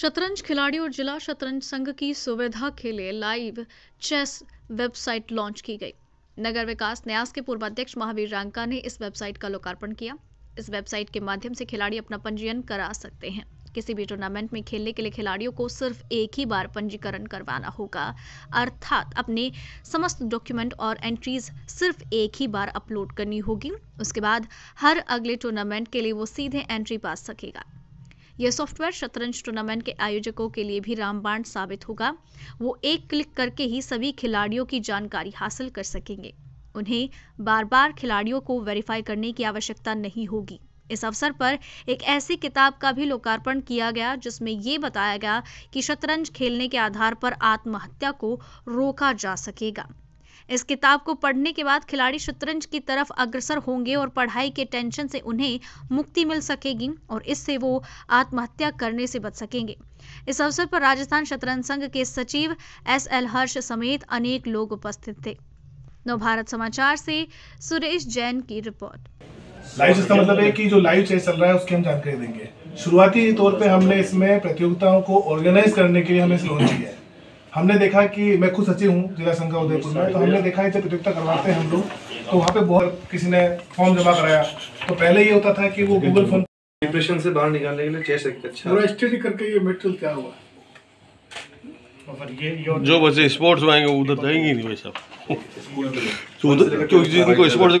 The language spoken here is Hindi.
शतरंज खिलाड़ी और जिला शतरंज संघ की सुविधा के लिए लाइव चेस वेबसाइट लॉन्च की गई नगर विकास न्यास के पूर्व अध्यक्ष महावीर रांका ने इस वेबसाइट का लोकार्पण किया इस वेबसाइट के माध्यम से खिलाड़ी अपना पंजीयन करा सकते हैं किसी भी टूर्नामेंट में खेलने के लिए खिलाड़ियों को सिर्फ एक ही बार पंजीकरण करवाना होगा अर्थात अपने समस्त डॉक्यूमेंट और एंट्रीज सिर्फ एक ही बार अपलोड करनी होगी उसके बाद हर अगले टूर्नामेंट के लिए वो सीधे एंट्री पा सकेगा यह सॉफ्टवेयर शतरंज टूर्नामेंट के आयोजकों के लिए भी रामबाण साबित होगा वो एक क्लिक करके ही सभी खिलाड़ियों की जानकारी हासिल कर सकेंगे उन्हें बार बार खिलाड़ियों को वेरीफाई करने की आवश्यकता नहीं होगी इस अवसर पर एक ऐसी किताब का भी लोकार्पण किया गया जिसमें ये बताया गया कि शतरंज खेलने के आधार पर आत्महत्या को रोका जा सकेगा इस किताब को पढ़ने के बाद खिलाड़ी शतरंज की तरफ अग्रसर होंगे और पढ़ाई के टेंशन से उन्हें मुक्ति मिल सकेगी और इससे वो आत्महत्या करने से बच सकेंगे इस अवसर पर राजस्थान शतरंज संघ के सचिव एस एल हर्ष समेत अनेक लोग उपस्थित थे नवभारत समाचार से सुरेश जैन की रिपोर्ट लाइव इसका मतलब है कि जो लाइव चेस चल रहा है उसकी हम जानकारी देंगे शुरुआती तौर पे हमने इसमें प्रतियोगिताओं को ऑर्गेनाइज करने के लिए हमें लॉन्च किया है हमने देखा कि मैं खुद सचिव हूँ जिला संघ का उदयपुर में तो हमने देखा है जब प्रतियोगिता करवाते हैं हम लोग तो वहाँ पे बहुत किसी ने फॉर्म जमा कराया तो पहले ये होता था कि वो गूगल फॉर्म डिप्रेशन से बाहर निकालने के लिए चेस एक अच्छा स्टडी करके ये मेटेरियल क्या हुआ तो जो बच्चे स्पोर्ट्स में आएंगे उधर जाएंगे नहीं भाई साहब तो क्योंकि जिनको स्पोर्ट्स